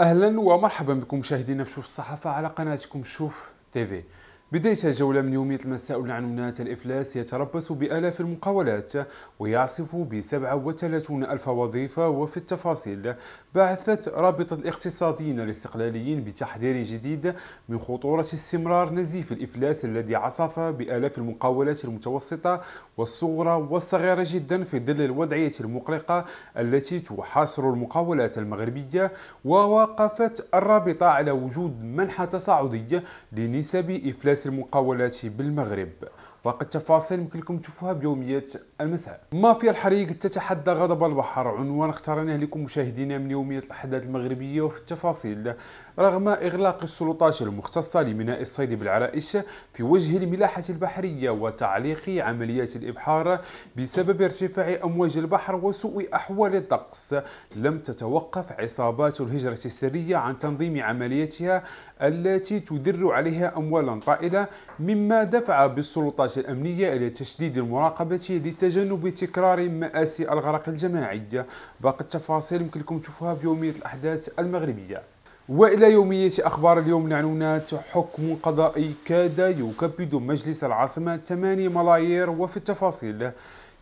اهلا ومرحبا بكم مشاهدينا في شوف الصحافه على قناتكم شوف تيفي بداية جولة من يومية المساء عن الإفلاس يتربص بآلاف المقاولات ويعصف ب 37 ألف وظيفة وفي التفاصيل بعثت رابطة الاقتصاديين الاستقلاليين بتحذير جديد من خطورة استمرار نزيف الإفلاس الذي عصف بآلاف المقاولات المتوسطة والصغرى والصغيرة جدا في ظل الوضعية المقلقة التي تحاصر المقاولات المغربية ووقفت الرابطة على وجود منحة تصاعدية لنسب إفلاس سلاسل المقاولات بالمغرب وقد تفاصيل يمكنكم تشوفوها بيوميات المساء مافيا الحريق تتحدى غضب البحر عنوان اخترناه لكم مشاهدينا من يومية الأحداث المغربية وفي التفاصيل رغم إغلاق السلطات المختصة لميناء الصيد بالعرائش في وجه الملاحة البحرية وتعليق عمليات الإبحار بسبب ارتفاع أمواج البحر وسوء أحوال الطقس لم تتوقف عصابات الهجرة السرية عن تنظيم عملياتها التي تدر عليها أموالا طائلة العائلة مما دفع بالسلطات الأمنية إلى تشديد المراقبة لتجنب تكرار مآسي الغرق الجماعي باقي التفاصيل يمكن لكم تشوفوها بيومية الأحداث المغربية والى يوميه اخبار اليوم نعنونات حكم قضائي كاد يكبد مجلس العاصمه 8 ملايير وفي التفاصيل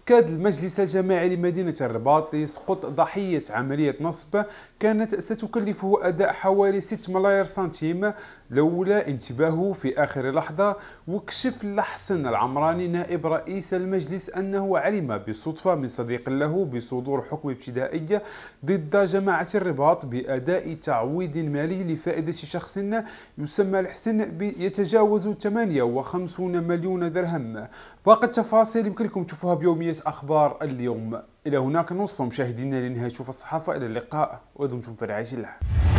كاد المجلس الجماعي لمدينة الرباط يسقط ضحية عملية نصب كانت ستكلفه أداء حوالي 6 ملايير سنتيم لولا انتباهه في آخر لحظة وكشف لحسن العمراني نائب رئيس المجلس أنه علم بالصدفة من صديق له بصدور حكم ابتدائي ضد جماعة الرباط بأداء تعويض مالي لفائدة شخص يسمى الحسن يتجاوز 58 مليون درهم باقي التفاصيل يمكنكم تشوفوها بيومية تغطية أخبار اليوم إلى هناك نوصل مشاهدينا لنهاية شوف الصحافة إلى اللقاء ودمتم في رعاية الله